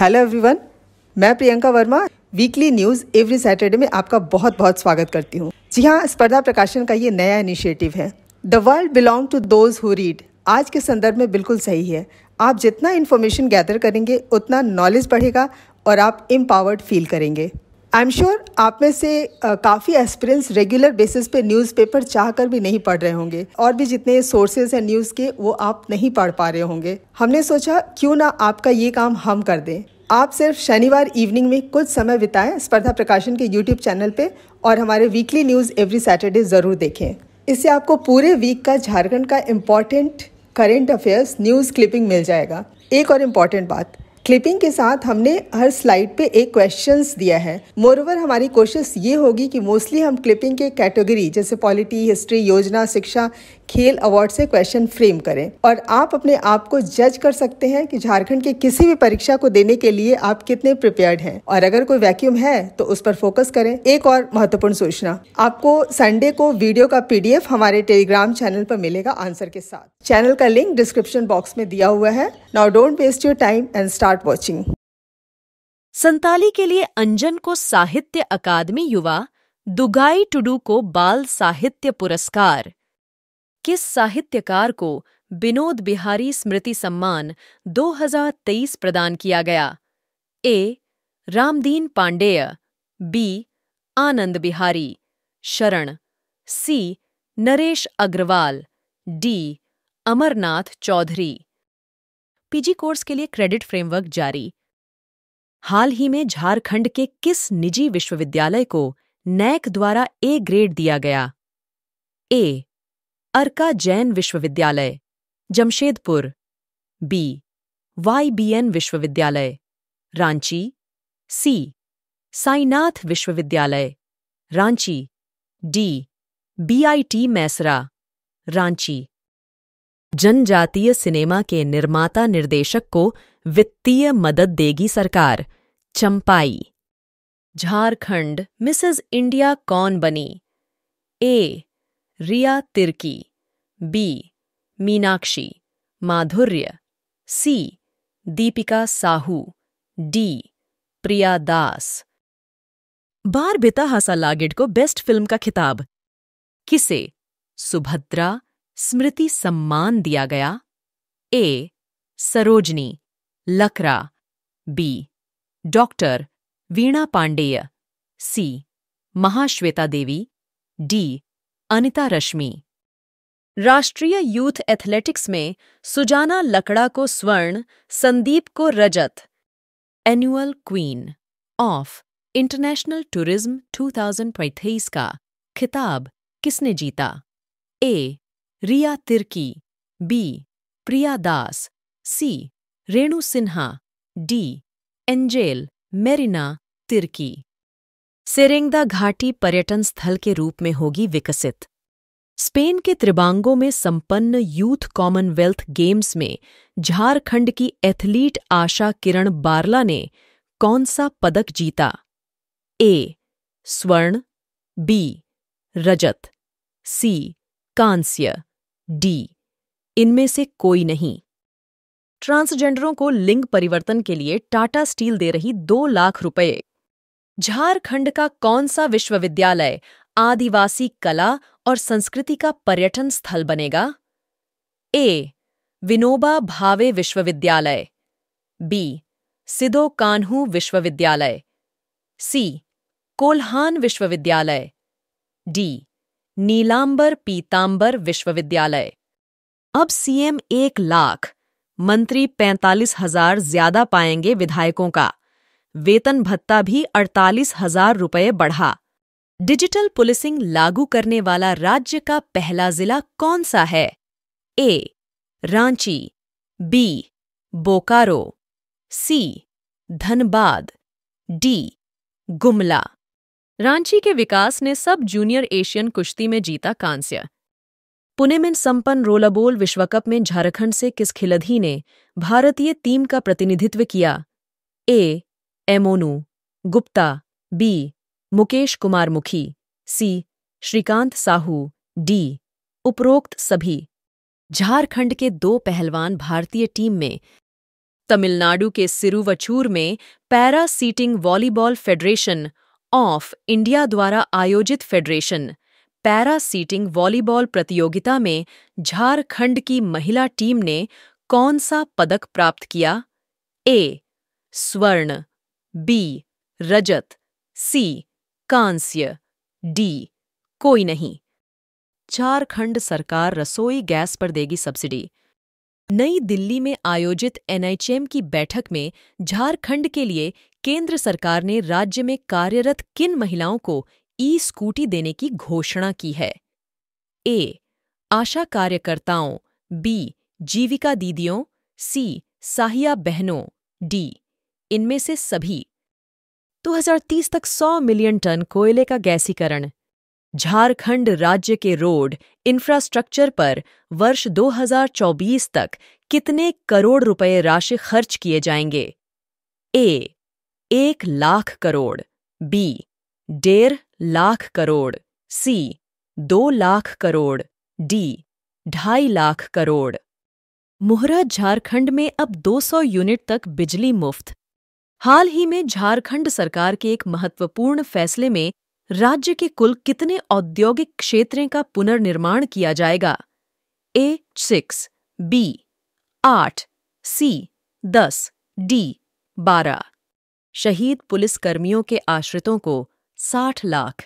hello everyone मैं Priyanka Verma weekly news every Saturday में आपका बहुत बहुत स्वागत करती हूँ जी हाँ स्पर्धा प्रकाशन का ये नया इनिशिएटिव है the world belong to those who read आज के संदर्भ में बिल्कुल सही है आप जितना इन्फॉर्मेशन गैदर करेंगे उतना नॉलेज बढ़ेगा और आप एम्पावर्ड फील करेंगे आई एम श्योर आप में से काफ़ी एक्सपीरियंस रेगुलर बेसिस पे न्यूज़पेपर चाहकर भी नहीं पढ़ रहे होंगे और भी जितने सोर्सेज हैं न्यूज़ के वो आप नहीं पढ़ पा रहे होंगे हमने सोचा क्यों ना आपका ये काम हम कर दें आप सिर्फ शनिवार इवनिंग में कुछ समय बिताएं स्पर्धा प्रकाशन के यूट्यूब चैनल पे और हमारे वीकली न्यूज़ एवरी सैटरडे ज़रूर देखें इससे आपको पूरे वीक का झारखंड का important current affairs news clipping मिल जाएगा एक और इम्पॉर्टेंट बात क्लिपिंग के साथ हमने हर स्लाइड पे एक क्वेश्चंस दिया है ओवर हमारी कोशिश ये होगी कि मोस्टली हम क्लिपिंग के कैटेगरी जैसे पॉलिटी हिस्ट्री योजना शिक्षा खेल अवार्ड से क्वेश्चन फ्रेम करें और आप अपने आप को जज कर सकते हैं कि झारखंड के किसी भी परीक्षा को देने के लिए आप कितने प्रिपेयर्ड हैं और अगर कोई वैक्यूम है तो उस पर फोकस करें एक और महत्वपूर्ण सूचना आपको संडे को वीडियो का पीडीएफ हमारे टेलीग्राम चैनल पर मिलेगा आंसर के साथ चैनल का लिंक डिस्क्रिप्शन बॉक्स में दिया हुआ है now don't waste your time and start watching Santali के लिए अंजन को साहित्य अकादमी युवा दुगाई टुडू को बाल साहित्य पुरस्कार किस साहित्यकार को विनोद बिहारी स्मृति सम्मान 2023 प्रदान किया गया A Ramdin Pandey B Anand Bihari Sharan C Naresh Agarwal D Amarnath Chaudhary PG course के लिए क्रेडिट फ्रेमवर्क जारी हाल ही में झारखंड के किस निजी विश्वविद्यालय को नैक द्वारा ए ग्रेड दिया गया ए अर्का जैन विश्वविद्यालय जमशेदपुर बी वाईबीएन विश्वविद्यालय रांची सी साईनाथ विश्वविद्यालय रांची डी बीआईटी मैसरा रांची जनजातीय सिनेमा के निर्माता निर्देशक को वित्तीय मदद देगी सरकार चंपाई झारखंड मिसेज इंडिया कौन बनी A Riya Tirkey B Meenakshi Madhurya C Deepika Sahu D Priya Das बार बिता हासा लागिड को बेस्ट फिल्म का खिताब किसे सुभद्रा स्मृति सम्मान दिया गया A Sarojini Lakra B doctor Veena Pandey C Mahasweta Devi D Anita Rashmi राष्ट्रीय यूथ एथलेटिक्स में सुजाना लकड़ा को स्वर्ण संदीप को रजत annual queen of international tourism 2023 का खिताब किसने जीता A Riya Tirkey B Priya Das C Renu Sinha D Angel Marina Tirkey Serengda घाटी पर्यटन स्थल के रूप में होगी विकसित स्पेन के त्रिबांगों में संपन्न यूथ कॉमनवेल्थ गेम्स में झारखंड की एथलीट आशा किरण बारला ने कौन सा पदक जीता ए स्वर्ण बी रजत सी कांस्य डी इनमें से कोई नहीं ट्रांसजेंडरों को लिंग परिवर्तन के लिए टाटा स्टील दे रही दो लाख रुपए झारखंड का कौन सा विश्वविद्यालय आदिवासी कला और संस्कृति का पर्यटन स्थल बनेगा ए विनोबा भावे विश्वविद्यालय बी सिदो कान्हू विश्वविद्यालय सी कोल्हान विश्वविद्यालय डी नीलांबर पीतांबर विश्वविद्यालय अब सीएम एक लाख मंत्री पैंतालीस हजार ज्यादा पाएंगे विधायकों का वेतन भत्ता भी अड़तालीस हजार रुपये बढ़ा डिजिटल पुलिसिंग लागू करने वाला राज्य का पहला जिला कौन सा है A Ranchi B Bokaro C Dhanbad D Gumla Ranchi के विकास ने सब जूनियर एशियन कुश्ती में जीता कांस्य पुणे में संपन्न रोलाबोल विश्व कप में झारखंड से किस खिलधी ने भारतीय टीम का प्रतिनिधित्व किया A Emonu Gupta B Mukesh Kumar Mukhi C Shrikant Sahu D उपरोक्त सभी झारखंड के दो पहलवान भारतीय टीम में तमिलनाडु के सिरुवचूर में para sitting volleyball federation of India द्वारा आयोजित फेडरेशन पैरा सीटिंग वॉलीबॉल प्रतियोगिता में झारखंड की महिला टीम ने कौन सा पदक प्राप्त किया ए स्वर्ण बी रजत सी कांस्य डी कोई नहीं झारखंड सरकार रसोई गैस पर देगी सब्सिडी नई दिल्ली में आयोजित एनएचएम की बैठक में झारखंड के लिए केंद्र सरकार ने राज्य में कार्यरत किन महिलाओं को ई स्कूटी देने की घोषणा की है ए आशा कार्यकर्ताओं बी जीविका दीदियों सी साहिया बहनों डी इनमें से सभी 2030 तक 100 मिलियन टन कोयले का गैसीकरण झारखंड राज्य के रोड इंफ्रास्ट्रक्चर पर वर्ष 2024 तक कितने करोड़ रुपए राशि खर्च किए जाएंगे ए एक लाख करोड़ बी डेढ़ लाख करोड़ सी दो लाख करोड़ डी ढाई लाख करोड़ मुहरा झारखंड में अब 200 यूनिट तक बिजली मुफ्त हाल ही में झारखंड सरकार के एक महत्वपूर्ण फैसले में राज्य के कुल कितने औद्योगिक क्षेत्रों का पुनर्निर्माण किया जाएगा ए सिक्स बी आठ सी दस डी बारह शहीद पुलिसकर्मियों के आश्रितों को साठ लाख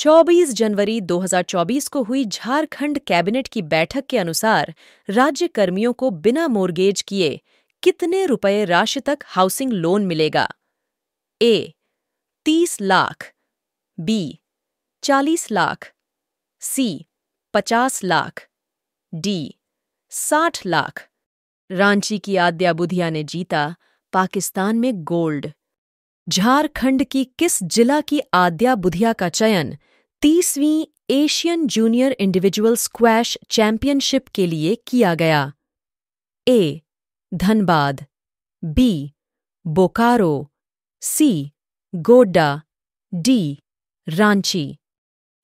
24 जनवरी 2024 को हुई झारखंड कैबिनेट की बैठक के अनुसार राज्य कर्मियों को बिना मोर्गेज किए कितने रुपए राशि तक हाउसिंग लोन मिलेगा ए तीस लाख बी चालीस लाख सी पचास लाख डी साठ लाख रांची की आद्या बुधिया ने जीता पाकिस्तान में गोल्ड झारखंड की किस जिला की आद्या बुधिया का चयन तीसवीं Asian junior individual squash championship के लिए किया गया A Dhanbad B Bokaro C Godda D Ranchi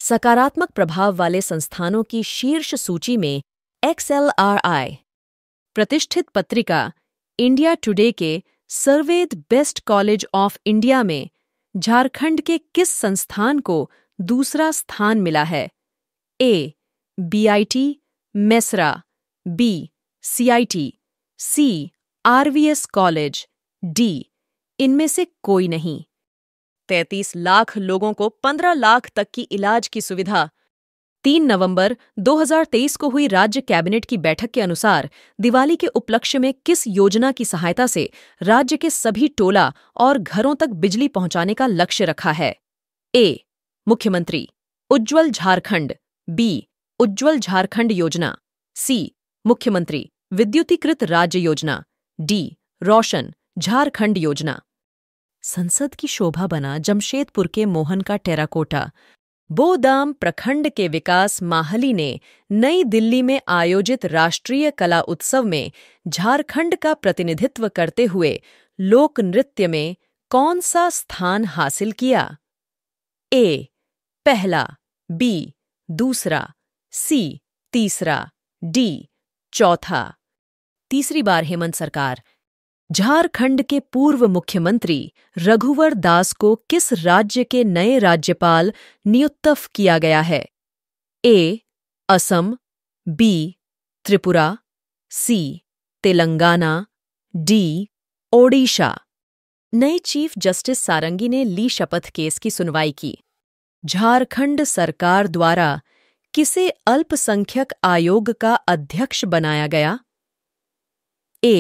सकारात्मक प्रभाव वाले संस्थानों की शीर्ष सूची में एक्सएलआरआई प्रतिष्ठित पत्रिका इंडिया टुडे के सर्वेद बेस्ट कॉलेज ऑफ इंडिया में झारखंड के किस संस्थान को दूसरा स्थान मिला है A BIT Mesra B CIT C RVS college D इनमें से कोई नहीं 33 लाख लोगों को 15 लाख तक की इलाज की सुविधा 3 नवंबर 2023 को हुई राज्य कैबिनेट की बैठक के अनुसार दिवाली के उपलक्ष्य में किस योजना की सहायता से राज्य के सभी टोला और घरों तक बिजली पहुंचाने का लक्ष्य रखा है ए मुख्यमंत्री उज्ज्वल झारखंड बी उज्ज्वल झारखंड योजना सी मुख्यमंत्री विद्युतीकृत राज्य योजना डी रोशन झारखंड योजना संसद की शोभा बना जमशेदपुर के मोहन का टेराकोटा बोदाम प्रखंड के विकास माहली ने नई दिल्ली में आयोजित राष्ट्रीय कला उत्सव में झारखंड का प्रतिनिधित्व करते हुए लोक नृत्य में कौन सा स्थान हासिल किया ए पहला बी दूसरा सी तीसरा डी चौथा तीसरी बार हेमंत सरकार झारखंड के पूर्व मुख्यमंत्री रघुवर दास को किस राज्य के नए राज्यपाल नियुक्त किया गया है A Assam B Tripura C Telangana D Odisha नए चीफ जस्टिस सारंगी ने ली शपथ केस की सुनवाई की झारखंड सरकार द्वारा किसे अल्पसंख्यक आयोग का अध्यक्ष बनाया गया A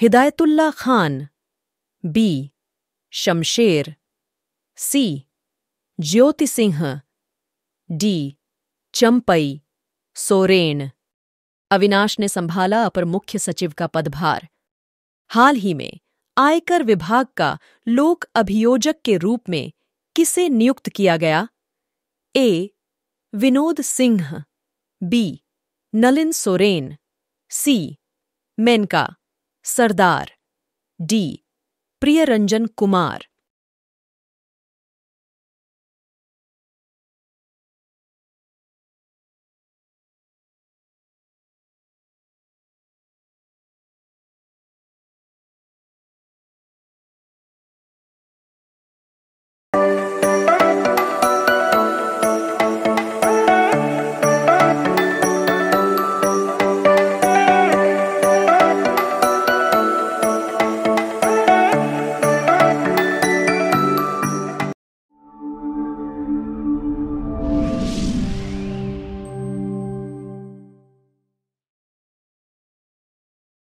Hidayatullah Khan B Shamsher C Jyoti Singh D Champai Soren Avinash ने संभाला अपर मुख्य सचिव का पदभार हाल ही में आयकर विभाग का लोक अभियोजक के रूप में किसे नियुक्त किया गया A Vinod Singh B Nalin Soren C Menka Sardar D Priyaranjan Kumar